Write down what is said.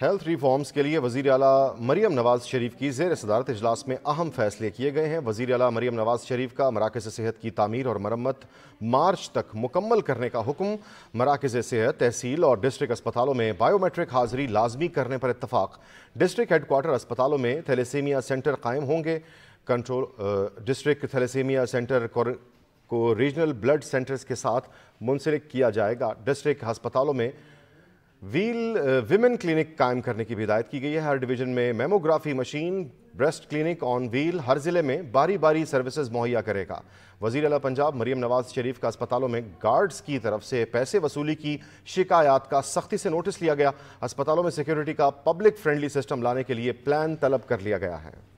health reforms के लिए वजी अला मरीम नवाज शरीफ की जेर सदारत अजलास में अहम फैसले किए गए हैं वजी अला मरीम नवाज शरीफ का मराकज़ सेहत की तमीर और मरम्मत मार्च तक मुकम्मल करने का हुक्म मराकज़ सेहत तहसील और डिस्ट्रिक्ट अस्पतालों में बायोमेट्रिक हाजिरी लाजमी करने पर इतफाक़ डिस्ट्रिक्ट हेडकोार्टर अस्पतालों में थैलेसेमिया सेंटर कायम होंगे कंट्रोल डिस्ट्रिक्ट थैलेसीमिया सेंटर को रीजनल ब्लड सेंटर्स के साथ मुंसलिक किया जाएगा डिस्ट्रिक्ट हस्पतालों में व्हील विमेन क्लिनिक कायम करने की भी हिदायत की गई है हर डिवीजन में mammography machine breast clinic on wheel हर जिले में बारी बारी सर्विसेज मुहैया करेगा वजीर अला पंजाब मरीम नवाज शरीफ का अस्पतालों में गार्ड्स की तरफ से पैसे वसूली की शिकायत का सख्ती से नोटिस लिया गया अस्पतालों में सिक्योरिटी का पब्लिक फ्रेंडली सिस्टम लाने के लिए प्लान तलब कर लिया गया है